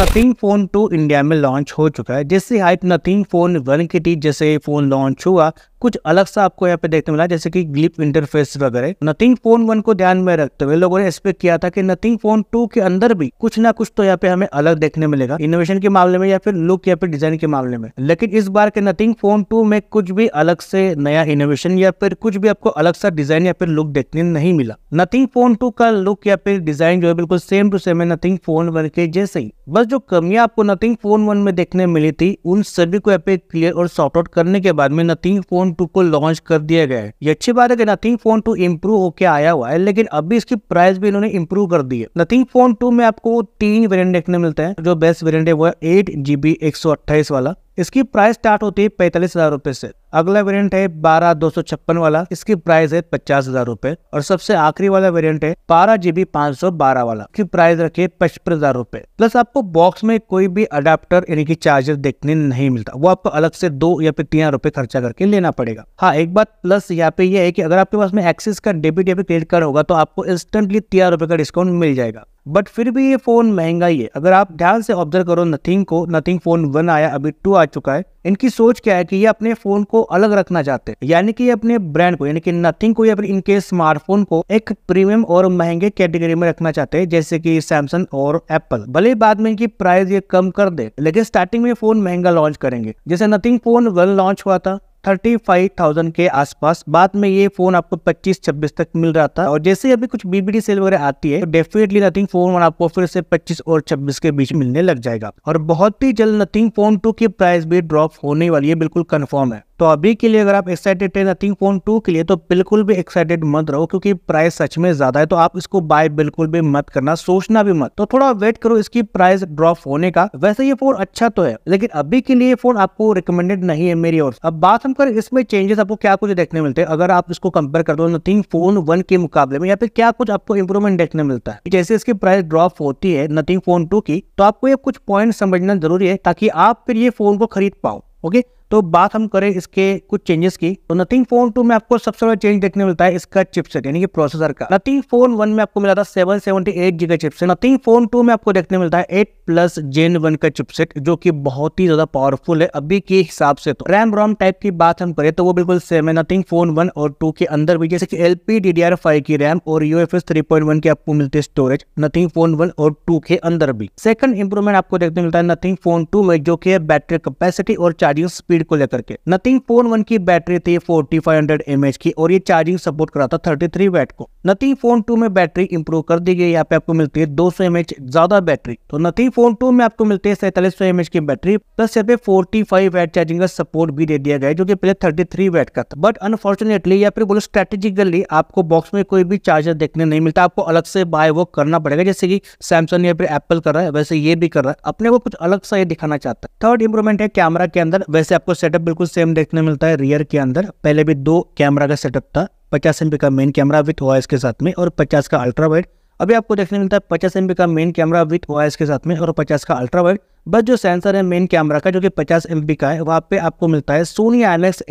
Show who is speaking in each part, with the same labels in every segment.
Speaker 1: Nothing phone two India में launch हो चुका है जिससे हाइप नथिंग फ़ोन वन की टी जैसे फ़ोन लॉन्च हुआ कुछ अलग सा आपको यहाँ पे देखने मिला जैसे कि ग्लिप इंटरफेस वगैरह नथिंग फोन वन को ध्यान में रखते हुए लोगों ने एक्सपेक्ट किया था कि नथिंग फोन टू के अंदर भी कुछ ना कुछ तो यहाँ पे हमें अलग देखने मिलेगा इनोवेशन के मामले में या फिर लुक या फिर डिजाइन के मामले में लेकिन इस बार के नथिंग फोन टू में कुछ भी अलग से नया इनोवेशन या फिर कुछ भी आपको अलग सा डिजाइन या फिर लुक देखने नहीं मिला नथिंग फोन टू का लुक या फिर डिजाइन जो है बिल्कुल सेम टू सेम है नथिंग फोन वन के जैसे ही बस जो कमियां आपको नथिंग फोन वन में देखने मिली थी उन सभी को यहाँ पे क्लियर और सॉर्ट आउट करने के बाद में नथिंग फोन टू को लॉन्च कर दिया गया है ये अच्छी बात है कि नथिंग फोन टू इम्प्रूव होकर आया हुआ है लेकिन अभी इसकी प्राइस भी इन्होंने इम्प्रूव कर दी है नथिंग फोन टू में आपको तीन वेरियंट देखने मिलते हैं जो बेस्ट वेरियंट है वो है एट जीबी एक सौ अट्ठाईस वाला इसकी प्राइस स्टार्ट होती है पैंतालीस हजार रूपए से अगला वेरिएंट है बारह दो सौ छप्पन वाला इसकी प्राइस है पचास हजार रूपए और सबसे आखिरी वाला वेरिएंट है बारह जीबी पांच सौ बारह वाला की प्राइस रखिए पचपन हजार रूपए प्लस आपको बॉक्स में कोई भी अडाप्टर यानी कि चार्जर देखने नहीं मिलता वो आपको अलग से दो या फिर तीन रूपए खर्चा करके लेना पड़ेगा हाँ एक बात प्लस यहाँ पे यह है की अगर आपके पास में एक्सिस का डेबिट या फिर क्रेडिट कार्ड होगा तो आपको इंस्टेंटली तीन रूपए का डिस्काउंट मिल जाएगा बट फिर भी ये फ़ोन महंगा ही है अगर आप ध्यान से ऑब्जर्व करो नथिंग को नथिंग फ़ोन वन आया अभी टू आ चुका है इनकी सोच क्या है कि ये अपने फ़ोन को अलग रखना चाहते हैं यानी कि ये अपने ब्रांड को यानी कि नथिंग को या फिर इनके स्मार्टफोन को एक प्रीमियम और महंगे कैटेगरी में रखना चाहते हैं जैसे कि सैमसंग और एप्पल भले बाद में इनकी प्राइस ये कम कर दे लेकिन स्टार्टिंग में फ़ोन महंगा लॉन्च करेंगे जैसे नथिंग फ़ोन वन लॉन्च हुआ था थर्टी फाइव थाउजेंड के आसपास बाद में ये फोन आपको पच्चीस छब्बीस तक मिल रहा था और जैसे अभी कुछ बीबीडी सेल वगैरह आती है तो डेफिनेटली नथिंग फोन वन आपको फिर से पच्चीस और छब्बीस के बीच मिलने लग जाएगा और बहुत ही जल्द नथिंग फोन टू की प्राइस भी ड्रॉप होने वाली है बिल्कुल कन्फर्म है तो अभी के लिए अगर आप एक्साइटेड है नथिंग फोन टू के लिए तो बिल्कुल भी एक्साइटेड मत रहो क्योंकि प्राइस सच में ज़्यादा है तो आप इसको बाय बिल्कुल भी मत करना सोचना भी मत तो थोड़ा वेट करो इसकी प्राइस ड्रॉप होने का वैसे ये फोन अच्छा तो है लेकिन अभी के लिए फोन आपको रिकमेंडेड नहीं है मेरी ओर अब बात हम करें इसमें चेंजेस आपको क्या कुछ देखने मिलते हैं अगर आप इसको कंपेयर कर दो नथिंग फोन वन के मुकाबले में या फिर क्या कुछ आपको इम्प्रूवमेंट देखने मिलता है जैसे इसकी प्राइस ड्रॉप होती है नथिंग फोन टू की तो आपको ये कुछ पॉइंट समझना जरूरी है ताकि आप फिर ये फोन को खरीद पाओ ओके okay? तो बात हम करें इसके कुछ चेंजेस की तो नथिंग फोन टू में आपको सबसे बड़ा चेंज देखने मिलता है इसका चिपसेट यानी कि प्रोसेसर का नथिंग फोन वन में आपको मिला था सेवन सेवेंटी एट जी का चिपसेट नथिंग फोन टू में आपको देखने मिलता है एट प्लस जेन वन का चिपसेट जो कि बहुत ही ज्यादा पावरफुल है अभी के हिसाब से तो रैम रोम टाइप की बात हम करें तो वो बिल्कुल सेम है नथिंग फोन वन और टू के अंदर भी जैसे कि L P D D R five की रैम और U F S three point one की आपको मिलती है स्टोरेज नथिंग फोन वन और टू के अंदर भी सेकंड इंप्रूवमेंट आपको देखने मिलता है नथिंग फोन टू में जो कि है बैटरी कैपेसिटी और चार्जिंग स्पीड स्पीड को लेकर के नथिंग फोन वन की बैटरी थी forty five hundred M H की और ये चार्जिंग सपोर्ट कराता थर्टी थ्री वैट को नथिंग फोन टू में बैटरी इंप्रूव कर दी गई यहाँ पे आपको मिलती है 200 सौ ज्यादा बैटरी तो नथिंग फोन टू में आपको मिलती है सैंतालीस सौ की बैटरी प्लस यहाँ पे 45 फाइव वैट चार्जिंग का सपोर्ट भी दे दिया गया है जो कि पहले 33 थ्री वैट का था बट अनफॉर्चुनेटली या फिर बोलो स्ट्रेटेजिकली आपको बॉक्स में कोई भी चार्जर देखने नहीं मिलता आपको अलग से बाय वो करना पड़ेगा जैसे कि सैमसंग या फिर एप्पल कर रहा है वैसे ये भी कर रहा है अपने को कुछ अलग सा ये दिखाना चाहता है थर्ड इंप्रूवमेंट है कैमरा के अंदर वैसे आपको सेटअप बिल्कुल सेम देखने मिलता है रियर के अंदर पहले भी दो कैमरा का सेटअप था पचास एम का मेन कैमरा विथ वॉयस के साथ में और पचास का अल्ट्रा वाइड अभी आपको देखने मिलता है पचास एम का मेन कैमरा विथ वॉयस के साथ में और पचास का अल्ट्रा वाइड बस जो सेंसर है मेन कैमरा का जो कि 50 एम का है वहाँ पे आपको मिलता है सोनी एन एक्स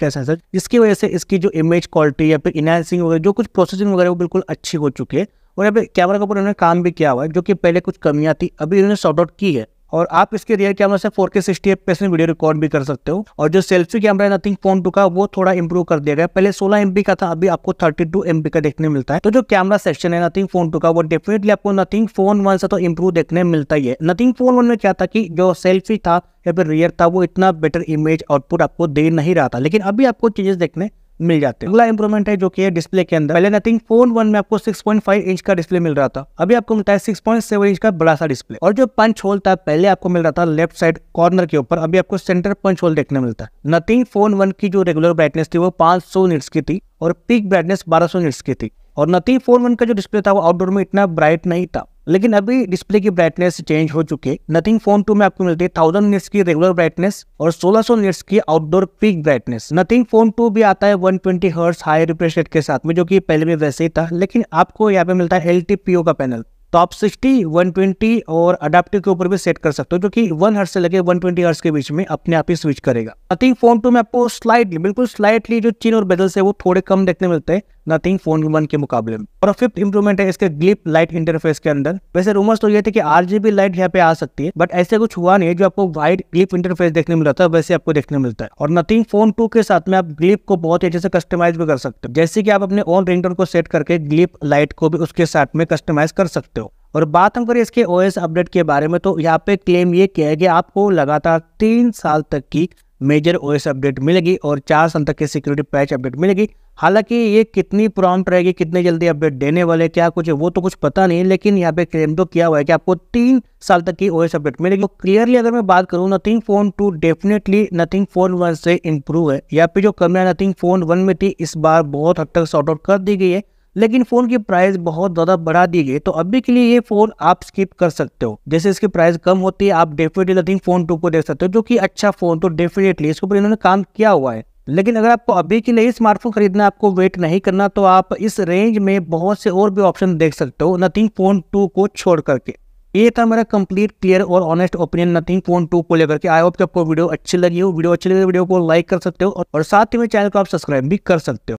Speaker 1: का सेंसर जिसकी वजह से इसकी जो इमेज क्वालिटी या फिर इनहेंसिंग वगैरह जो कुछ प्रोसेसिंग वगैरह वो बिल्कुल अच्छी हो चुकी है और यहाँ पे कैमरा के ऊपर उन्होंने काम भी किया हुआ है जो कि पहले कुछ कमियाँ थी अभी इन्होंने सॉर्ट आउट की है और आप इसके रियर कैमरा से फोर के सिक्सटी एफ में वीडियो रिकॉर्ड भी कर सकते हो और जो सेल्फी कैमरा है नथिंग फोन टू का वो थोड़ा इंप्रूव कर दिया गया पहले सोलह एमबी का था अभी आपको थर्टी टू एमबी का देखने मिलता है तो जो कैमरा सेक्शन है नथिंग फोन टू का वो डेफिनेटली आपको नथिंग फोन वन से तो इम्प्रूव देखने मिलता ही है नथिंग फोन वन में क्या था कि जो सेल्फी था या फिर रियर था वो इतना बेटर इमेज आउटपुट आपको दे नहीं रहा था लेकिन अभी आपको चीजें देखने मिल जाते हैं अगला इंप्रूवमेंट है जो कि है डिस्प्ले के अंदर पहले नथिंग फोन वन में आपको 6.5 इंच का डिस्प्ले मिल रहा था अभी आपको मिलता है 6.7 इंच का बड़ा सा डिस्प्ले और जो पंच होल था पहले आपको मिल रहा था लेफ्ट साइड कॉर्नर के ऊपर अभी आपको सेंटर पंच होल देखने मिलता है नथिंग फोन वन की जो रेगुलर ब्राइटनेस थी वो पांच सौ की थी और पीक ब्राइटनेस बारह सौ की थी और नथिंग फोन वन का जो डिस्प्ले था वो आउटडोर में इतना ब्राइट नहीं था लेकिन अभी डिस्प्ले की ब्राइटनेस चेंज हो चुकी है नथिंग फोन टू में आपको मिलती है थाउजेंड निट्स की रेगुलर ब्राइटनेस और सोलह सौ निट्स की outdoor peak brightness nothing phone two भी आता है one twenty hertz high refresh rate के साथ में जो कि पहले में वैसे ही था लेकिन आपको यहाँ पे मिलता है एल का पैनल तो आप वन ट्वेंटी और अडाप्टिव के ऊपर भी सेट कर सकते हो जो कि वन हर्स से लगे वन ट्वेंटी हर्स के बीच में अपने आप ही स्विच करेगा नथिंग फोन टू में आपको स्लाइटली बिल्कुल स्लाइटली जो चिन और बेदल्स है वो थोड़े कम देखने मिलते हैं नथिंग फोन वन के मुकाबले में और फिफ्थ इंप्रूवमेंट है इसके ग्लिप लाइट इंटरफेस के अंदर वैसे रूमर्स तो ये थे कि आरजीबी लाइट यहाँ पे आ सकती है बट ऐसे कुछ हुआ नहीं है जो आपको व्हाइट ग्लिप इंटरफेस देखने मिल रहा था वैसे आपको देखने मिलता है और नथिंग फोन टू के साथ में आप ग्लिप को बहुत अच्छे से कस्टमाइज भी कर सकते हो जैसे कि आप अपने ओन रिंगटोन को सेट करके ग्लिप लाइट को भी उसके साथ में कस्टमाइज कर सकते हो और बात हम करें इसके ओएस अपडेट के बारे में तो यहाँ पे क्लेम ये किया है कि आपको लगातार तीन साल तक की मेजर ओएस अपडेट मिलेगी और चार साल तक की सिक्योरिटी पैच अपडेट मिलेगी हालांकि ये कितनी प्रॉम्प्ट रहेगी कितने जल्दी अपडेट देने वाले क्या कुछ है वो तो कुछ पता नहीं लेकिन यहाँ पे क्लेम तो किया हुआ है कि आपको तीन साल तक की ओएस अपडेट मिलेगी तो क्लियरली अगर मैं बात करूँ nothing phone two definitely nothing phone one से इम्प्रूव है यहाँ पे जो कमियाँ नथिंग फोन वन में थी इस बार बहुत हद तक शॉर्ट आउट कर दी गई है लेकिन फ़ोन की प्राइस बहुत ज़्यादा बढ़ा दी गई तो अभी के लिए ये फ़ोन आप स्किप कर सकते हो जैसे इसकी प्राइस कम होती है आप डेफिनेटली नथिंग फ़ोन टू को देख सकते हो जो कि अच्छा फ़ोन तो डेफिनेटली इसके ऊपर इन्होंने काम किया हुआ है लेकिन अगर आपको अभी के लिए स्मार्टफोन खरीदना आपको वेट नहीं करना तो आप इस रेंज में बहुत से और भी ऑप्शन देख सकते हो नथिंग फोन टू को छोड़ करके ये था मेरा कंप्लीट क्लियर और honest opinion nothing phone two को लेकर के आई होप कि आपको वीडियो अच्छी लगी हो वीडियो अच्छी लगी वीडियो तो को लाइक कर सकते हो और साथ ही में चैनल को आप सब्सक्राइब भी कर सकते हो